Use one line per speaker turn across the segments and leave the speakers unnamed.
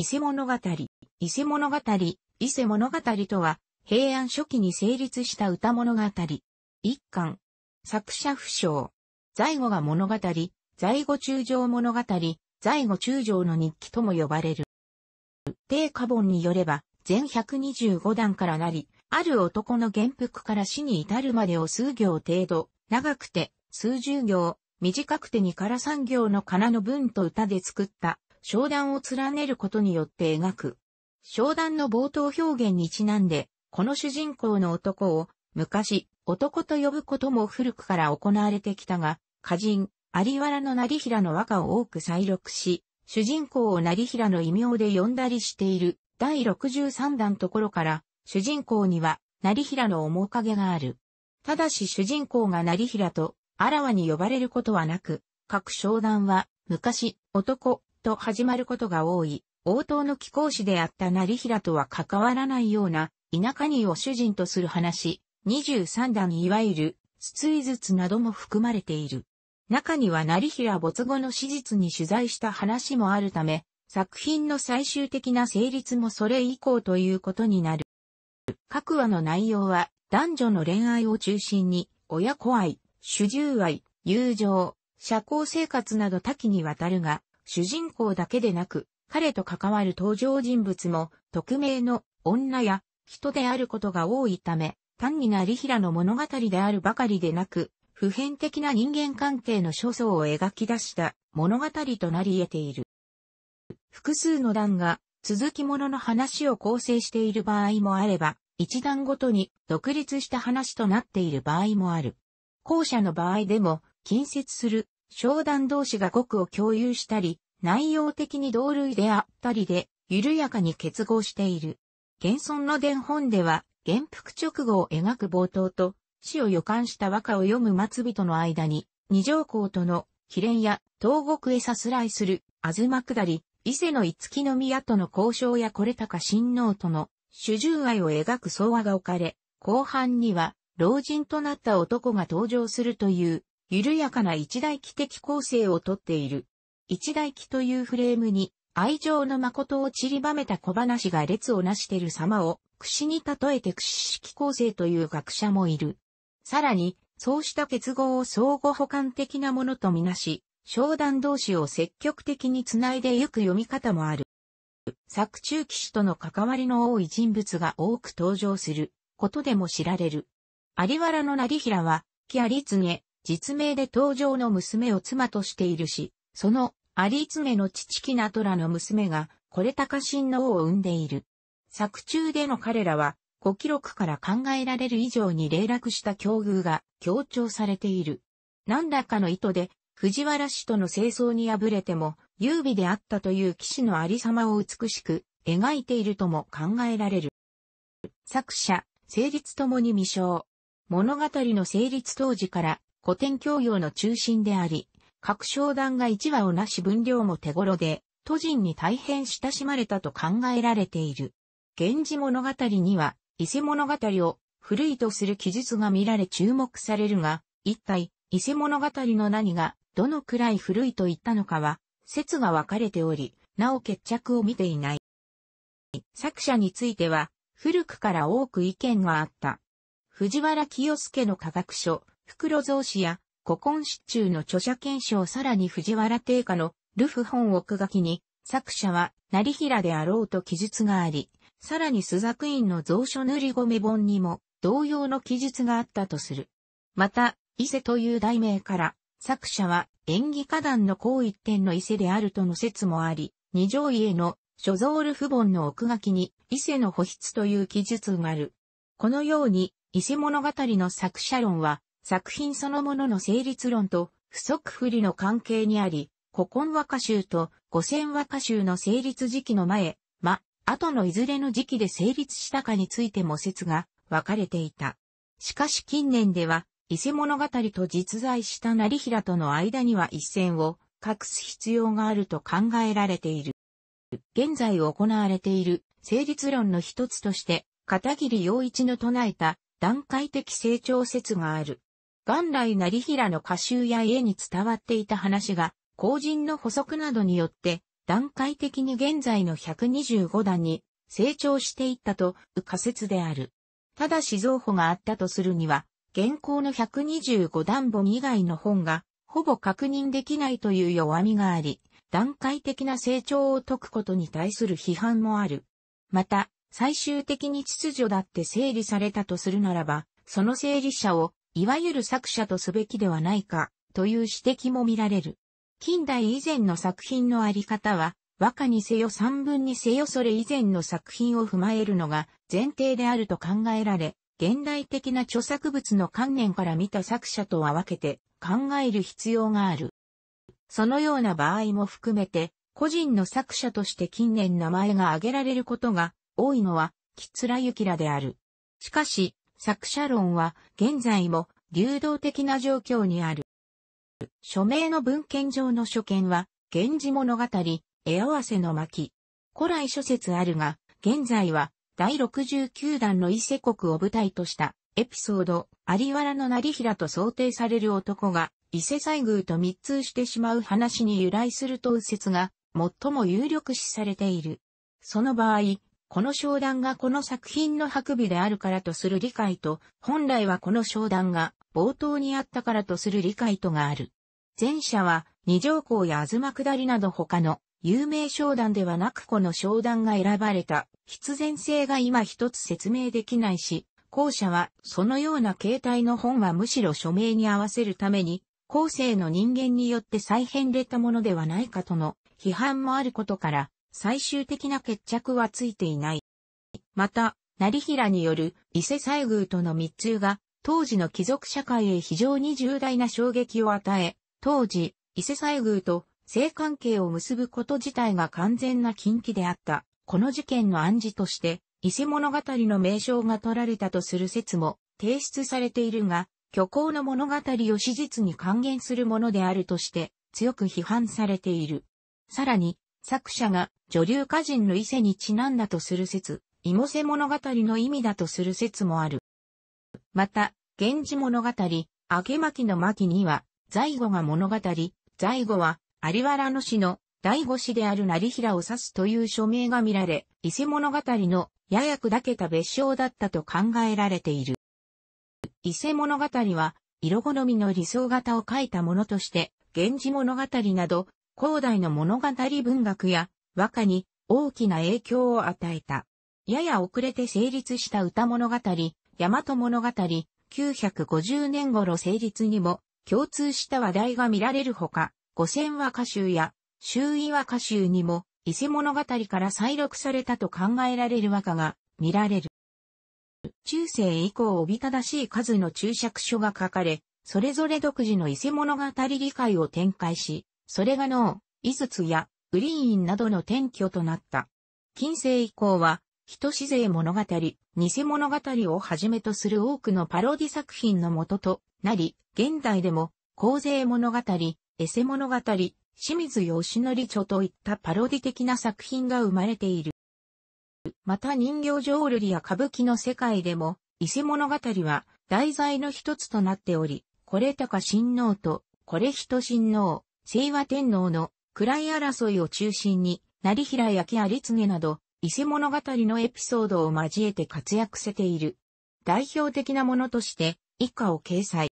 伊勢物語。伊勢物語、伊勢物語とは、平安初期に成立した歌物語。一巻。作者不詳。在後が物語、在後中将物語、在後中将の日記とも呼ばれる。定下本によれば、全125段からなり、ある男の元服から死に至るまでを数行程度、長くて数十行、短くて2から3行の仮名の文と歌で作った商談を連ねることによって描く。商談の冒頭表現にちなんで、この主人公の男を、昔、男と呼ぶことも古くから行われてきたが、歌人、有原の成平の和歌を多く再録し、主人公を成平の異名で呼んだりしている、第63弾ところから、主人公には、成平の面影がある。ただし主人公が成平と、あらわに呼ばれることはなく、各商談は、昔、男、と始まることが多い、応答の貴公子であった成平とは関わらないような、田舎にを主人とする話、23段いわゆる、筒井筒なども含まれている。中には成平没後の史実に取材した話もあるため、作品の最終的な成立もそれ以降ということになる。各話の内容は、男女の恋愛を中心に、親子愛、主従愛、友情、社交生活など多岐にわたるが、主人公だけでなく、彼と関わる登場人物も、匿名の女や人であることが多いため、単になりひらの物語であるばかりでなく、普遍的な人間関係の所相を描き出した物語となり得ている。複数の段が続きものの話を構成している場合もあれば、一段ごとに独立した話となっている場合もある。後者の場合でも、近接する商談同士が語句を共有したり、内容的に同類であったりで、緩やかに結合している。現存の伝本では、元服直後を描く冒頭と、死を予感した和歌を読む末人の間に、二条公との、秘連や東国へさすらいする、あずま下り、伊勢の五木宮との交渉やこれたか親王との、主従愛を描く総話が置かれ、後半には、老人となった男が登場するという、緩やかな一代記的構成をとっている。一代記というフレームに、愛情の誠を散りばめた小話が列をなしている様を、櫛に例えて櫛式構成という学者もいる。さらに、そうした結合を相互補完的なものとみなし、商談同士を積極的につないでゆく読み方もある。作中騎士との関わりの多い人物が多く登場することでも知られる。有原の成平は、木有常、実名で登場の娘を妻としているし、その、有めの父キナトラの娘が、これ高の王を生んでいる。作中での彼らは、古記録から考えられる以上に霊落した境遇が強調されている。何らかの意図で、藤原氏との清掃に敗れても、優美であったという騎士のありさまを美しく描いているとも考えられる。作者、成立ともに未章。物語の成立当時から古典教養の中心であり、各商談が一話をなし分量も手頃で、都人に大変親しまれたと考えられている。源氏物語には、伊勢物語を古いとする記述が見られ注目されるが、一体、伊勢物語の何がどのくらい古いと言ったのかは、説が分かれており、なお決着を見ていない。作者については、古くから多く意見があった。藤原清介の科学書、袋蔵子や古今市中の著者検証さらに藤原定家のルフ本奥書きに、作者は成平であろうと記述があり、さらに須作院の蔵書塗り込本にも同様の記述があったとする。また、伊勢という題名から、作者は演技家団の高一点の伊勢であるとの説もあり、二条家の所蔵ルフ本の奥書きに伊勢の保筆という記述がある。このように、伊勢物語の作者論は、作品そのものの成立論と不足不利の関係にあり、古今和歌集と五千和歌集の成立時期の前、ま、後のいずれの時期で成立したかについても説が分かれていた。しかし近年では、伊勢物語と実在した成平との間には一線を隠す必要があると考えられている。現在行われている成立論の一つとして、片桐洋一の唱えた段階的成長説がある。元来成平の歌集や家に伝わっていた話が、後人の補足などによって、段階的に現在の125段に成長していったと仮説である。ただし造法があったとするには、現行の125段本以外の本が、ほぼ確認できないという弱みがあり、段階的な成長を解くことに対する批判もある。また、最終的に秩序だって整理されたとするならば、その整理者をいわゆる作者とすべきではないか、という指摘も見られる。近代以前の作品のあり方は、和歌にせよ三文にせよそれ以前の作品を踏まえるのが前提であると考えられ、現代的な著作物の観念から見た作者とは分けて考える必要がある。そのような場合も含めて、個人の作者として近年名前が挙げられることが多いのは、きつらゆきらである。しかし、作者論は現在も流動的な状況にある。署名の文献上の所見は、源氏物語、絵合わせの巻。古来諸説あるが、現在は第69弾の伊勢国を舞台としたエピソード、有原の成平と想定される男が伊勢西宮と密通してしまう話に由来すると右説が最も有力視されている。その場合、この商談がこの作品の白尾であるからとする理解と、本来はこの商談が冒頭にあったからとする理解とがある。前者は、二条校や東下りなど他の有名商談ではなくこの商談が選ばれた必然性が今一つ説明できないし、後者はそのような形態の本はむしろ署名に合わせるために、後世の人間によって再編れたものではないかとの批判もあることから、最終的な決着はついていない。また、成平による伊勢西宮との密通が当時の貴族社会へ非常に重大な衝撃を与え、当時、伊勢西宮と性関係を結ぶこと自体が完全な禁忌であった。この事件の暗示として、伊勢物語の名称が取られたとする説も提出されているが、虚構の物語を史実に還元するものであるとして強く批判されている。さらに、作者が女流歌人の伊勢にちなんだとする説、イモセ物語の意味だとする説もある。また、源氏物語、明け巻の巻には、在後が物語、在後は、有原の氏の、第五詩である成平を指すという署名が見られ、伊勢物語の、やや砕けた別称だったと考えられている。伊勢物語は、色好みの理想型を書いたものとして、源氏物語など、広大の物語文学や和歌に大きな影響を与えた。やや遅れて成立した歌物語、大和物語、950年頃成立にも共通した話題が見られるほか、五千和歌集や周囲和歌集にも伊勢物語から再録されたと考えられる和歌が見られる。中世以降おびただしい数の注釈書が書かれ、それぞれ独自の伊勢物語理解を展開し、それが脳、ズツやグリーンなどの転居となった。近世以降は、人志勢物語、偽物語をはじめとする多くのパロディ作品の元となり、現代でも、公勢物語、エセ物語、清水義則著といったパロディ的な作品が生まれている。また人形浄瑠璃や歌舞伎の世界でも、伊勢物語は題材の一つとなっており、これ高新能と、これ人新能。清和天皇の位争いを中心に、成平焼有げなど、伊勢物語のエピソードを交えて活躍せている。代表的なものとして、以下を掲載。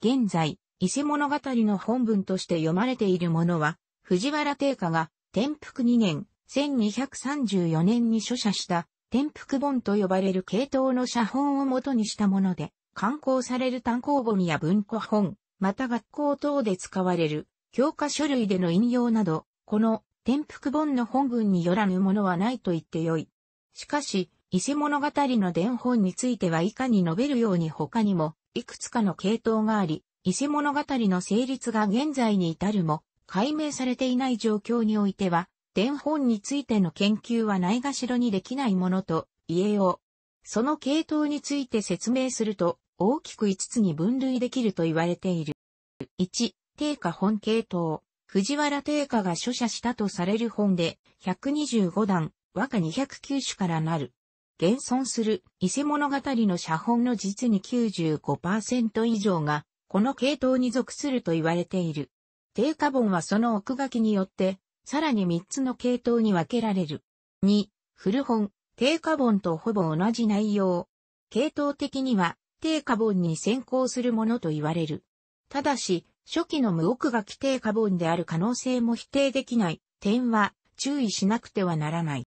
現在、伊勢物語の本文として読まれているものは、藤原定家が、天福2年、1234年に著者した、天福本と呼ばれる系統の写本を元にしたもので、刊行される単行本や文庫本、また学校等で使われる教科書類での引用など、この転覆本の本文によらぬものはないと言ってよい。しかし、伊勢物語の伝本については以下に述べるように他にも、いくつかの系統があり、伊勢物語の成立が現在に至るも、解明されていない状況においては、伝本についての研究はないがしろにできないものと言えよう。その系統について説明すると、大きく5つに分類できると言われている。1、定価本系統。藤原定価が著者したとされる本で、125段、和歌209種からなる。現存する伊勢物語の写本の実に95%以上が、この系統に属すると言われている。定価本はその奥書きによって、さらに3つの系統に分けられる。2、古本、定価本とほぼ同じ内容。系統的には、定カボンに先行するものと言われる。ただし、初期の無奥が規定カボンである可能性も否定できない点は注意しなくてはならない。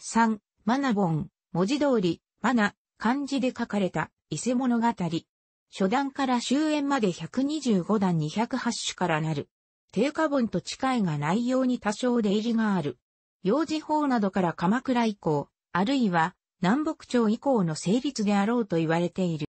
3、マナボン、文字通り、マナ、漢字で書かれた、伊勢物語。初段から終焉まで125段208種からなる。低カボと近いが内容に多少出入りがある。幼児法などから鎌倉以降、あるいは南北朝以降の成立であろうと言われている。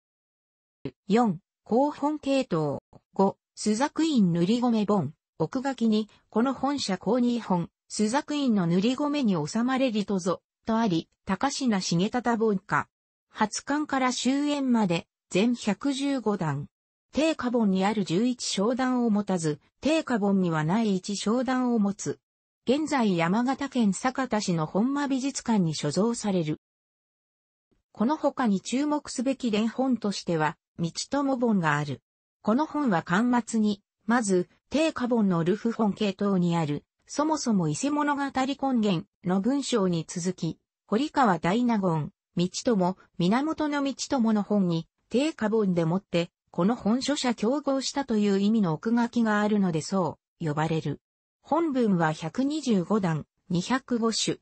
4、広本系統。5、須作院塗り込本。奥書きに、この本社公認本、須作院の塗り込に収まれりとぞ、とあり、高品重忠本家。初巻から終焉まで、全115段。低下本にある11商談を持たず、低下本にはない1商談を持つ。現在山形県酒田市の本間美術館に所蔵される。この他に注目すべき伝本としては、道友本がある。この本は巻末に、まず、低下本のルフ本系統にある、そもそも伊勢物語根源の文章に続き、堀川大納言、道友、源の道友の本に、低下本でもって、この本書者競合したという意味の奥書きがあるのでそう、呼ばれる。本文は125段、205種。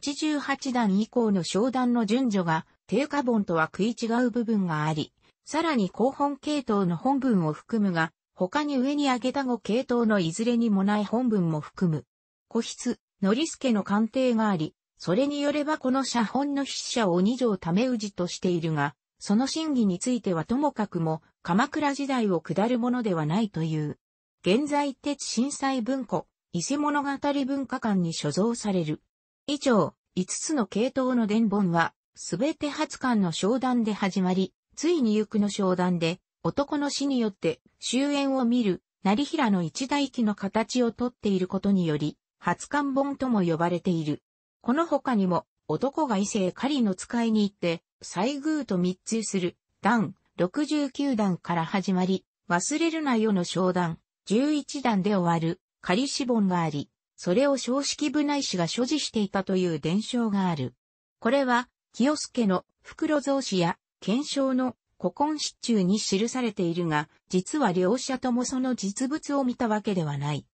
88段以降の商談の順序が低下本とは食い違う部分があり、さらに後本系統の本文を含むが、他に上に挙げた後系統のいずれにもない本文も含む。個室、ノリスケの鑑定があり、それによればこの写本の筆者を二条ため氏としているが、その真偽についてはともかくも、鎌倉時代を下るものではないという。現在鉄震災文庫、伊勢物語文化館に所蔵される。以上、5つの系統の伝本は、すべて初巻の商談で始まり、ついに行くの商談で、男の死によって終焉を見る、成平の一大器の形をとっていることにより、初巻本とも呼ばれている。この他にも、男が異性狩りの使いに行って、再遇と密通する、段、69段から始まり、忘れるなよの商談、11段で終わる、仮死本があり、それを正式部内史が所持していたという伝承がある。これは、清助の袋増子や検証の古今失中に記されているが、実は両者ともその実物を見たわけではない。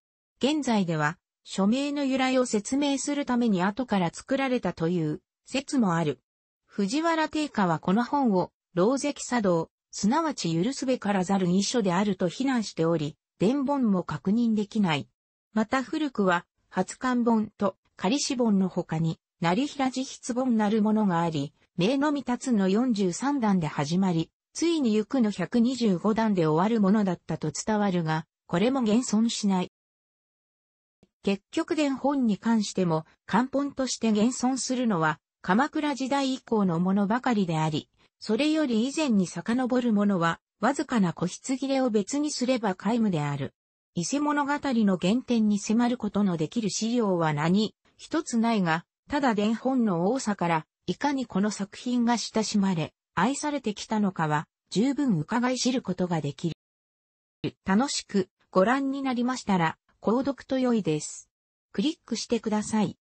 現在では、署名の由来を説明するために後から作られたという説もある。藤原定家はこの本を、老石茶道、すなわち許すべからざる遺書であると非難しており、伝本も確認できない。また古くは、初刊本と仮死本の他に、成平寺筆本なるものがあり、名のみ立つの43段で始まり、ついに行くの125段で終わるものだったと伝わるが、これも現存しない。結局原本に関しても、漢本として現存するのは、鎌倉時代以降のものばかりであり、それより以前に遡るものは、わずかな個室切れを別にすれば皆無である。伊勢物語の原点に迫ることのできる資料は何一つないが、ただ伝本の多さから、いかにこの作品が親しまれ、愛されてきたのかは、十分伺い知ることができる。楽しくご覧になりましたら、購読と良いです。クリックしてください。